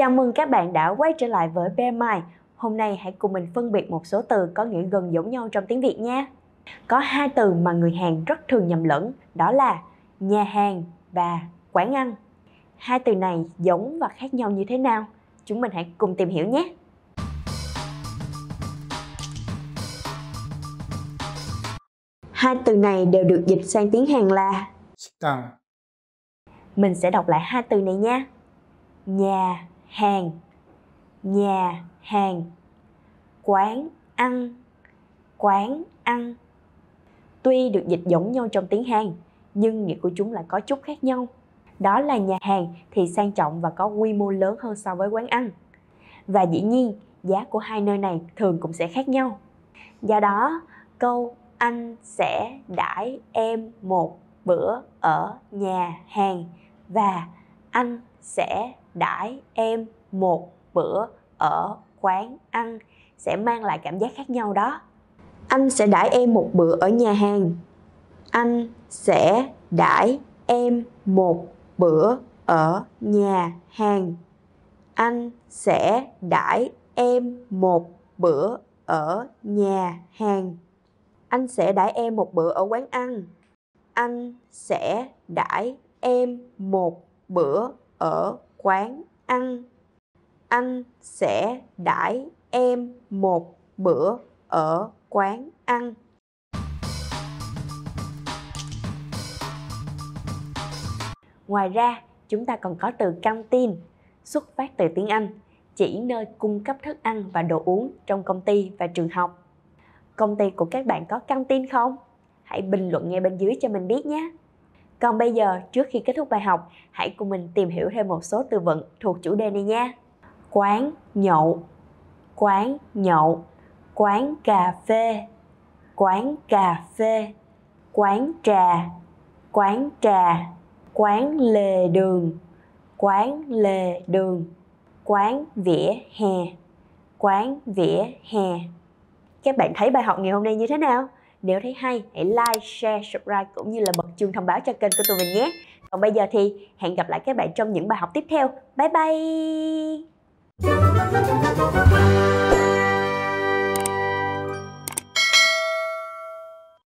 Chào mừng các bạn đã quay trở lại với Bear Mind. Hôm nay hãy cùng mình phân biệt một số từ có nghĩa gần giống nhau trong tiếng Việt nha. Có hai từ mà người Hàn rất thường nhầm lẫn, đó là nhà hàng và quán ăn. Hai từ này giống và khác nhau như thế nào? Chúng mình hãy cùng tìm hiểu nhé. Hai từ này đều được dịch sang tiếng Hàn là Mình sẽ đọc lại hai từ này nha. Nhà hàng nhà hàng quán ăn quán ăn tuy được dịch giống nhau trong tiếng hàn nhưng nghĩa của chúng lại có chút khác nhau đó là nhà hàng thì sang trọng và có quy mô lớn hơn so với quán ăn và dĩ nhiên giá của hai nơi này thường cũng sẽ khác nhau do đó câu anh sẽ đãi em một bữa ở nhà hàng và anh sẽ đãi em một bữa ở quán ăn sẽ mang lại cảm giác khác nhau đó anh sẽ đãi em một bữa ở nhà hàng anh sẽ đãi em một bữa ở nhà hàng anh sẽ đãi em một bữa ở nhà hàng anh sẽ đãi em một bữa ở quán ăn anh sẽ đãi em một bữa ở quán ăn anh sẽ đãi em một bữa ở quán ăn ngoài ra chúng ta còn có từ căng tin xuất phát từ tiếng anh chỉ nơi cung cấp thức ăn và đồ uống trong công ty và trường học công ty của các bạn có căng tin không hãy bình luận ngay bên dưới cho mình biết nhé còn bây giờ, trước khi kết thúc bài học, hãy cùng mình tìm hiểu thêm một số từ vựng thuộc chủ đề này nha. Quán nhậu, quán nhậu, quán cà phê, quán cà phê, quán trà, quán trà, quán lề đường, quán lề đường, quán vỉa hè, quán vỉa hè. Các bạn thấy bài học ngày hôm nay như thế nào? Nếu thấy hay, hãy like, share, subscribe cũng như là bật chuông thông báo cho kênh của tụi mình nhé. Còn bây giờ thì hẹn gặp lại các bạn trong những bài học tiếp theo. Bye bye!